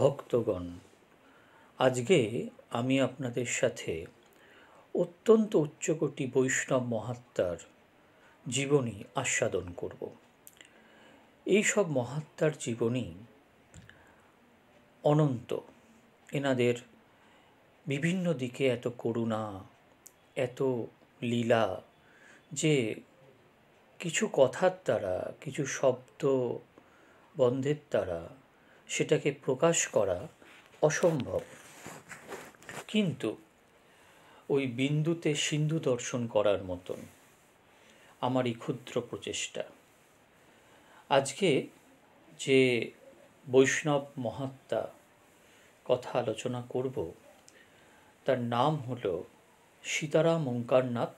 ভক্তগণ আজকে আমি আপনাদের সাথে অত্যন্ত উচ্চকোটি বৈষ্ণব মহাত্মার জীবনী আস্বাদন করব এই সব মহাত্মার জীবনী অনন্ত এনাদের বিভিন্ন দিকে এত করুণা এত লীলা যে কিছু কথার দ্বারা কিছু শব্দ বন্ধের দ্বারা সেটাকে প্রকাশ করা অসম্ভব কিন্তু ওই বিন্দুতে সিন্ধু দর্শন করার মতন আমার এই ক্ষুদ্র প্রচেষ্টা আজকে যে বৈষ্ণব মহাত্মা কথা আলোচনা করব তার নাম হল সীতারাম ওঙ্কারনাথ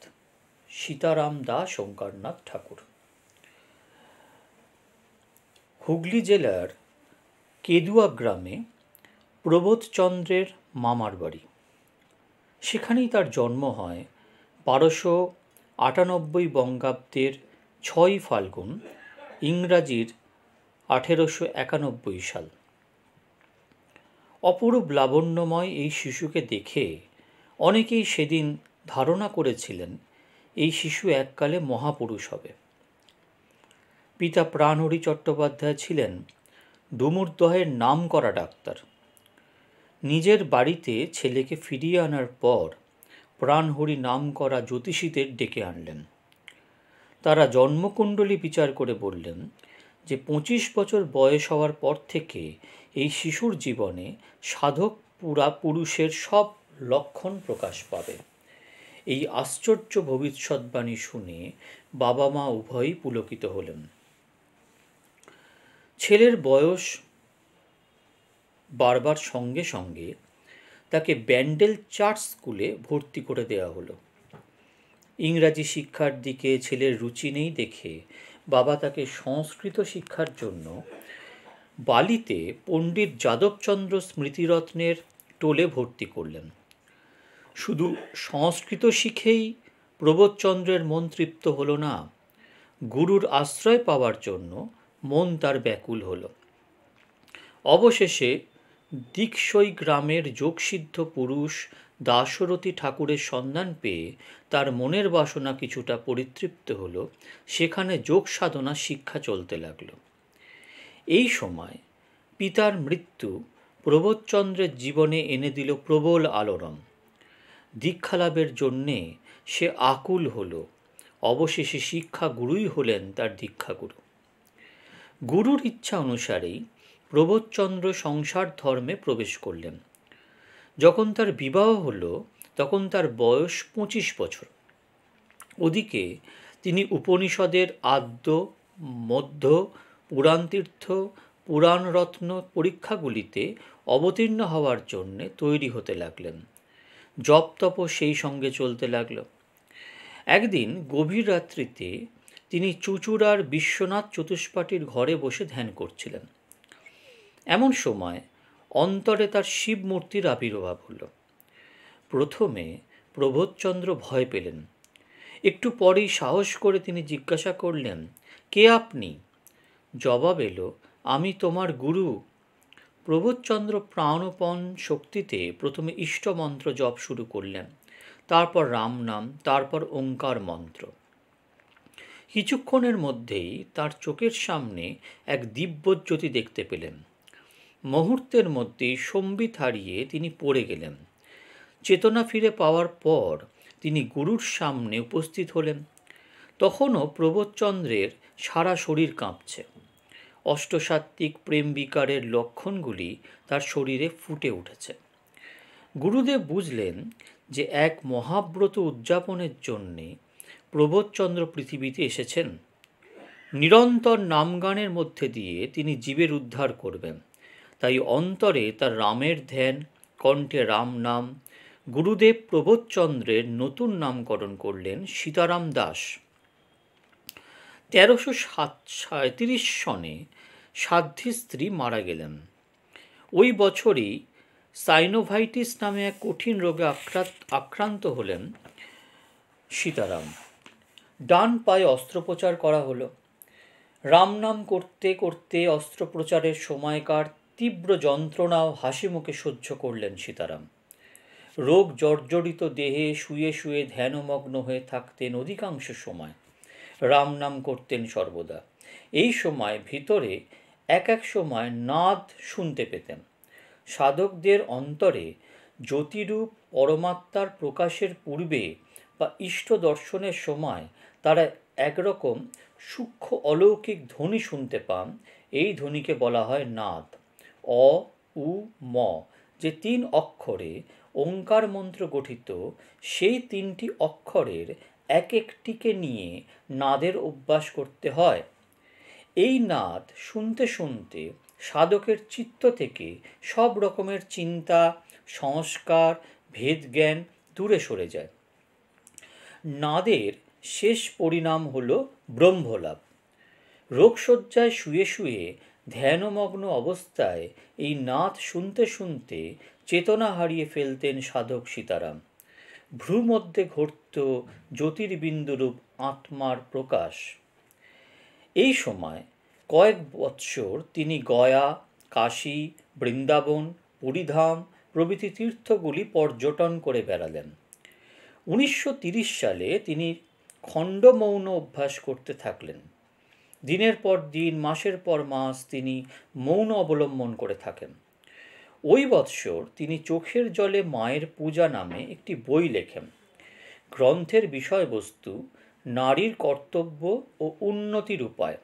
সীতারাম দাস ওঙ্কারনাথ ঠাকুর হুগলি জেলার কেদুয়া গ্রামে প্রবোধচন্দ্রের মামার বাড়ি সেখানেই তার জন্ম হয় বারোশো আটানব্বই বঙ্গাব্দের ছয় ফাল্গুন ইংরাজির আঠেরোশো একানব্বই সাল অপরূপ লাবণ্যময় এই শিশুকে দেখে অনেকেই সেদিন ধারণা করেছিলেন এই শিশু এককালে মহাপুরুষ হবে পিতা প্রাণহরি চট্টোপাধ্যায় ছিলেন ডুমুরদহের নাম করা ডাক্তার নিজের বাড়িতে ছেলেকে ফিরিয়ে আনার পর প্রাণহরি নাম করা জ্যোতিষীদের ডেকে আনলেন তারা জন্মকুণ্ডলী বিচার করে বললেন যে পঁচিশ বছর বয়স হওয়ার পর থেকে এই শিশুর জীবনে সাধক পুরা পুরুষের সব লক্ষণ প্রকাশ পাবে এই আশ্চর্য ভবিষ্যৎবাণী শুনে বাবা মা উভয়ই পুলকিত হলেন ছেলের বয়স বারবার সঙ্গে সঙ্গে তাকে ব্যান্ডেল চার্চ স্কুলে ভর্তি করে দেওয়া হলো ইংরাজি শিক্ষার দিকে ছেলের রুচি নেই দেখে বাবা তাকে সংস্কৃত শিক্ষার জন্য বালিতে পণ্ডিত যাদবচন্দ্র স্মৃতিরত্নের টোলে ভর্তি করলেন শুধু সংস্কৃত শিখেই প্রবোধচন্দ্রের মন তৃপ্ত হল না গুরুর আশ্রয় পাওয়ার জন্য মন তার ব্যাকুল হল অবশেষে দীক্ষই গ্রামের যোগসিদ্ধ পুরুষ দাশরথী ঠাকুরের সন্ধান পেয়ে তার মনের বাসনা কিছুটা পরিতৃপ্ত হল সেখানে যোগ সাধনা শিক্ষা চলতে লাগল এই সময় পিতার মৃত্যু প্রবোধচন্দ্রের জীবনে এনে দিল প্রবল আলোড়ন দীক্ষালাভের জন্যে সে আকুল হল অবশেষে শিক্ষা গুরুই হলেন তার দীক্ষাগুরু গুরুর ইচ্ছা অনুসারেই প্রবোধচন্দ্র সংসার ধর্মে প্রবেশ করলেন যখন তার বিবাহ হল তখন তার বয়স পঁচিশ বছর ওদিকে তিনি উপনিষদের আদ্য মধ্য পুরাণতীর্থ পুরাণরত্ন পরীক্ষাগুলিতে অবতীর্ণ হওয়ার জন্যে তৈরি হতে লাগলেন জপ তপ সেই সঙ্গে চলতে লাগল একদিন গভীর রাত্রিতে তিনি চুচুড়ার বিশ্বনাথ চতুষ্পাঠীর ঘরে বসে ধ্যান করছিলেন এমন সময় অন্তরে তার শিব মূর্তির আবির্ভাব হল প্রথমে প্রবোধচন্দ্র ভয় পেলেন একটু পরেই সাহস করে তিনি জিজ্ঞাসা করলেন কে আপনি জবাব এলো আমি তোমার গুরু প্রবোধচন্দ্র প্রাণপণ শক্তিতে প্রথমে ইষ্টমন্ত্র জপ শুরু করলেন তারপর রাম নাম তারপর ওঙ্কার মন্ত্র কিছুক্ষণের মধ্যেই তার চোখের সামনে এক দিব্যজ্যোতি দেখতে পেলেন মুহূর্তের মধ্যেই সম্বিত হারিয়ে তিনি পড়ে গেলেন চেতনা ফিরে পাওয়ার পর তিনি গুরুর সামনে উপস্থিত হলেন তখনও প্রবোধচন্দ্রের সারা শরীর কাঁপছে অষ্টসাত্ত্বিক প্রেম বিকারের লক্ষণগুলি তার শরীরে ফুটে উঠেছে গুরুদেব বুঝলেন যে এক মহাব্রত উদযাপনের জন্যে প্রবোধচন্দ্র পৃথিবীতে এসেছেন নিরন্তর নামগানের মধ্যে দিয়ে তিনি জীবের উদ্ধার করবেন তাই অন্তরে তার রামের ধ্যান কণ্ঠে রাম নাম গুরুদেব প্রবোধচন্দ্রের নতুন নামকরণ করলেন সীতারাম দাস তেরোশো সাত সাঁত্রিশ সনে সাধ্যী স্ত্রী মারা গেলেন ওই বছরই সাইনোভাইটিস নামে এক কঠিন রোগে আক্রান্ত হলেন সীতারাম ডান পায়ে অস্ত্রোপচার করা হলো রামনাম করতে করতে অস্ত্রোপচারের সময়কার তীব্র যন্ত্রণাও হাসি মুখে সহ্য করলেন সীতারাম রোগ জর্জরিত দেহে শুয়ে শুয়ে ধ্যানমগ্ন হয়ে থাকতেন অধিকাংশ সময় রামনাম করতেন সর্বদা এই সময় ভিতরে এক এক সময় নাদ শুনতে পেতেন সাধকদের অন্তরে জ্যোতিরূপ পরমাত্মার প্রকাশের পূর্বে বা ইষ্ট দর্শনের সময় তারা একরকম সূক্ষ্ম অলৌকিক ধ্বনি শুনতে পান এই ধ্বনিকে বলা হয় নাদ অ উ ম যে তিন অক্ষরে ওঙ্কার মন্ত্র গঠিত সেই তিনটি অক্ষরের এক একটিকে নিয়ে নাদের অভ্যাস করতে হয় এই নাদ শুনতে শুনতে সাধকের চিত্ত থেকে সব রকমের চিন্তা সংস্কার ভেদজ্ঞান দূরে সরে যায় নাদের শেষ পরিণাম হল ব্রহ্মলাভ রোগশয্যায় শুয়ে শুয়ে ধ্যানমগ্ন অবস্থায় এই নাথ শুনতে শুনতে চেতনা হারিয়ে ফেলতেন সাধক সীতারাম ভ্রুমধ্যে ঘটত জ্যোতির্বিন্দুরূপ আত্মার প্রকাশ এই সময় কয়েক বৎসর তিনি গয়া কাশী বৃন্দাবন পুরীধাম প্রভৃতি তীর্থগুলি পর্যটন করে বেড়ালেন উনিশশো সালে তিনি খণ্ড মৌন অভ্যাস করতে থাকলেন দিনের পর দিন মাসের পর মাস তিনি মৌন অবলম্বন করে থাকেন ওই বৎসর তিনি চোখের জলে মায়ের পূজা নামে একটি বই লেখেন গ্রন্থের বিষয়বস্তু নারীর কর্তব্য ও উন্নতির উপায়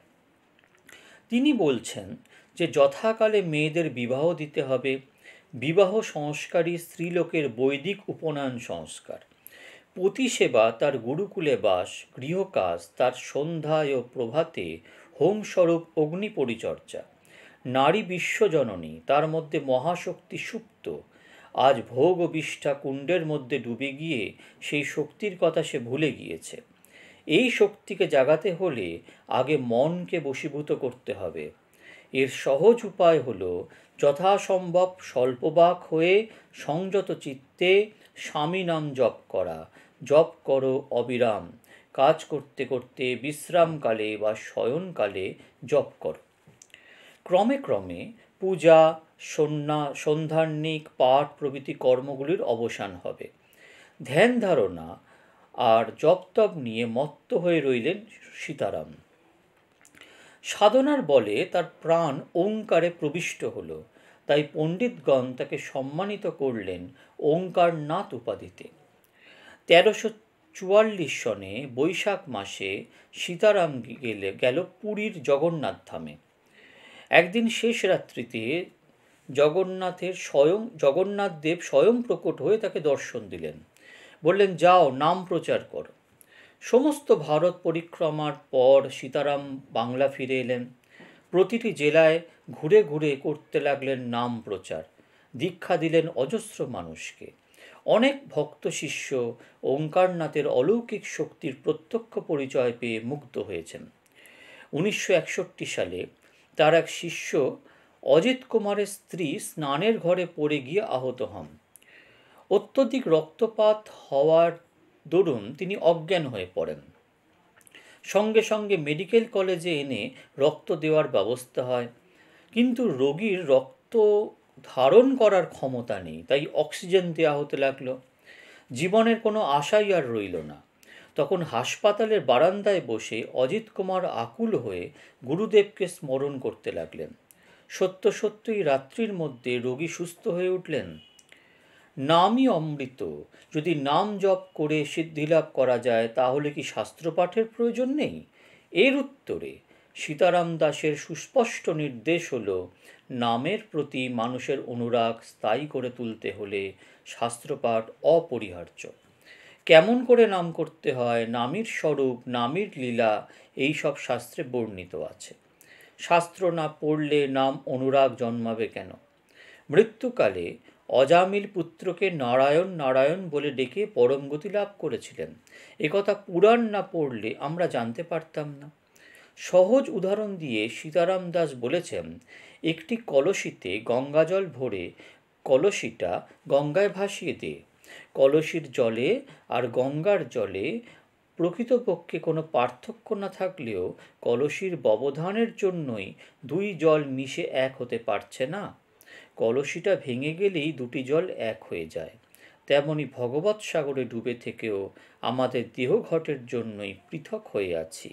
তিনি বলছেন যে যথাকালে মেয়েদের বিবাহ দিতে হবে বিবাহ সংস্কারই স্ত্রীলোকের বৈদিক উপনয়ন সংস্কার পতিসেবা তার গুরুকুলে বাস গৃহকাজ তার সন্ধ্যায় ও প্রভাতে হোমস্বরূপ অগ্নি পরিচর্যা নারী বিশ্বজননী তার মধ্যে মহাশক্তি সুপ্ত আজ ভোগ ও বিষ্ঠা কুণ্ডের মধ্যে ডুবে গিয়ে সেই শক্তির কথা সে ভুলে গিয়েছে এই শক্তিকে জাগাতে হলে আগে মনকে বশীভূত করতে হবে এর সহজ উপায় হল যথাসম্ভব স্বল্পবাক হয়ে সংযত চিত্তে স্বামী নাম জপ করা জপ করো অবিরাম কাজ করতে করতে বিশ্রামকালে বা শয়নকালে জপ করো ক্রমে ক্রমে পূজা সন্ধ্যা সন্ধ্যান্নিক পাঠ প্রভৃতি কর্মগুলির অবসান হবে ধ্যান ধারণা আর জপতপ নিয়ে মত্ত হয়ে রইলেন সীতারাম সাধনার বলে তার প্রাণ ওঙ্কারে প্রবিষ্ট হলো তাই পণ্ডিতগণ তাকে সম্মানিত করলেন ওঙ্কারনাথ উপাধিতে তেরোশো চুয়াল্লিশ সনে বৈশাখ মাসে সীতারাম গেলে গেল পুরীর জগন্নাথ ধামে একদিন শেষ রাত্রিতে জগন্নাথের স্বয়ং জগন্নাথ দেব স্বয়ং প্রকট হয়ে তাকে দর্শন দিলেন বললেন যাও নাম প্রচার কর সমস্ত ভারত পরিক্রমার পর সীতারাম বাংলা ফিরে এলেন প্রতিটি জেলায় ঘুরে ঘুরে করতে লাগলেন নাম প্রচার দীক্ষা দিলেন অজস্র মানুষকে অনেক ভক্ত শিষ্য ওঙ্কারনাথের অলৌকিক শক্তির প্রত্যক্ষ পরিচয় পেয়ে মুগ্ধ হয়েছেন উনিশশো সালে তার এক শিষ্য অজিত কুমারের স্ত্রী স্নানের ঘরে পড়ে গিয়ে আহত হন অত্যধিক রক্তপাত হওয়ার দরুন তিনি অজ্ঞান হয়ে পড়েন সঙ্গে সঙ্গে মেডিকেল কলেজে এনে রক্ত দেওয়ার ব্যবস্থা হয় কিন্তু রোগীর রক্ত ধারণ করার ক্ষমতা নেই তাই অক্সিজেন দেওয়া হতে লাগলো জীবনের কোনো আশাই আর রইল না তখন হাসপাতালের বারান্দায় বসে অজিত কুমার আকুল হয়ে গুরুদেবকে স্মরণ করতে লাগলেন সত্য সত্যই রাত্রির মধ্যে রোগী সুস্থ হয়ে উঠলেন নামই অমৃত যদি নাম জপ করে সিদ্ধিলাভ করা যায় তাহলে কি শাস্ত্র পাঠের প্রয়োজন নেই এর উত্তরে সীতারাম দাসের সুস্পষ্ট নির্দেশ হল নামের প্রতি মানুষের অনুরাগ স্থায়ী করে তুলতে হলে শাস্ত্রপাঠ অপরিহার্য কেমন করে নাম করতে হয় নামের স্বরূপ নামের লীলা এই সব শাস্ত্রে বর্ণিত আছে শাস্ত্র না পড়লে নাম অনুরাগ জন্মাবে কেন মৃত্যুকালে অজামিল পুত্রকে নারায়ণ নারায়ণ বলে ডেকে পরম গতি লাভ করেছিলেন একথা পুরাণ না পড়লে আমরা জানতে পারতাম না সহজ উদাহরণ দিয়ে সীতারাম দাস বলেছেন একটি কলসিতে গঙ্গাজল ভরে কলসিটা গঙ্গায় ভাসিয়ে দে কলসির জলে আর গঙ্গার জলে প্রকৃতপক্ষে কোনো পার্থক্য না থাকলেও কলসির ব্যবধানের জন্যই দুই জল মিশে এক হতে পারছে না কলসিটা ভেঙে গেলেই দুটি জল এক হয়ে যায় তেমনি ভগবত সাগরে ডুবে থেকেও আমাদের দেহঘটের জন্যই পৃথক হয়ে আছি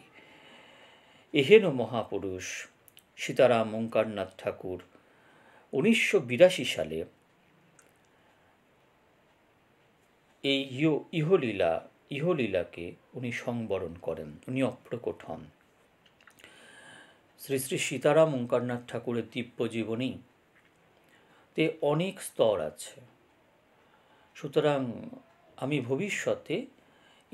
এহেন মহাপুরুষ সীতারাম ওঙ্কারনাথ ঠাকুর উনিশশো সালে এই ইহলীলা ইহলীলাকে উনি সংবরণ করেন উনি অপ্রকট হন শ্রী শ্রী সীতারাম ওঙ্কারনাথ ঠাকুরের দিব্য জীবনী তে অনেক স্তর আছে সুতরাং আমি ভবিষ্যতে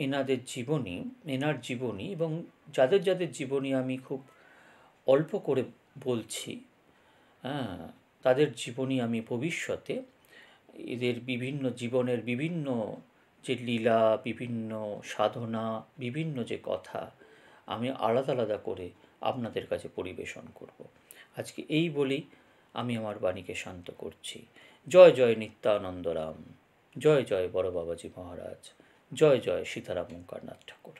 এনাদের জীবনী এনার জীবনী এবং যাদের যাদের জীবনী আমি খুব অল্প করে বলছি হ্যাঁ তাদের জীবনী আমি ভবিষ্যতে এদের বিভিন্ন জীবনের বিভিন্ন যে লীলা বিভিন্ন সাধনা বিভিন্ন যে কথা আমি আলাদা আলাদা করে আপনাদের কাছে পরিবেশন করব আজকে এই বলি আমি আমার বাণীকে শান্ত করছি জয় জয় নিত্যানন্দ রাম জয় জয় বড় বাবাজি মহারাজ জয় জয় সীতারাম ওঙ্কারনাথ ঠাকুর